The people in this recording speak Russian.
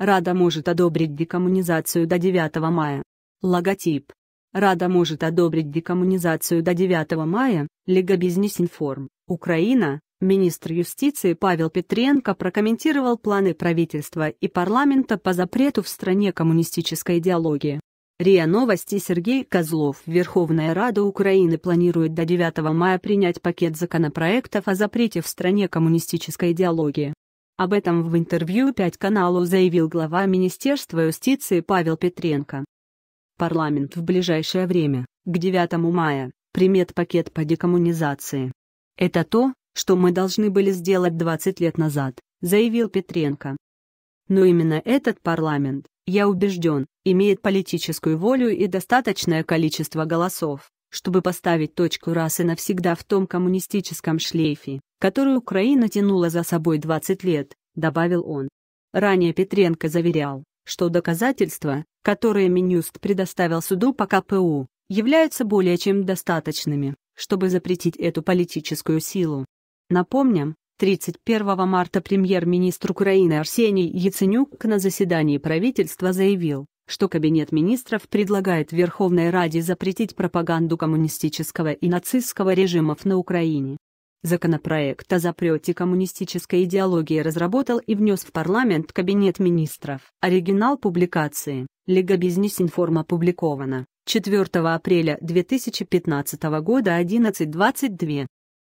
Рада может одобрить декоммунизацию до 9 мая. Логотип. Рада может одобрить декоммунизацию до 9 мая, Лига Бизнес-Информ, Украина, министр юстиции Павел Петренко прокомментировал планы правительства и парламента по запрету в стране коммунистической идеологии. РИА Новости Сергей Козлов Верховная Рада Украины планирует до 9 мая принять пакет законопроектов о запрете в стране коммунистической идеологии. Об этом в интервью 5 каналу заявил глава Министерства юстиции Павел Петренко. Парламент в ближайшее время, к 9 мая, примет пакет по декоммунизации. Это то, что мы должны были сделать 20 лет назад, заявил Петренко. Но именно этот парламент, я убежден, имеет политическую волю и достаточное количество голосов, чтобы поставить точку раз и навсегда в том коммунистическом шлейфе, который Украина тянула за собой 20 лет, добавил он. Ранее Петренко заверял, что доказательства, которые Минюст предоставил суду по КПУ, являются более чем достаточными, чтобы запретить эту политическую силу. Напомним, 31 марта премьер-министр Украины Арсений Яценюк на заседании правительства заявил, что Кабинет министров предлагает Верховной Раде запретить пропаганду коммунистического и нацистского режимов на Украине. Законопроект о запрете коммунистической идеологии разработал и внес в парламент Кабинет министров. Оригинал публикации «Лига Бизнес Информ» опубликована 4 апреля 2015 года 11.22.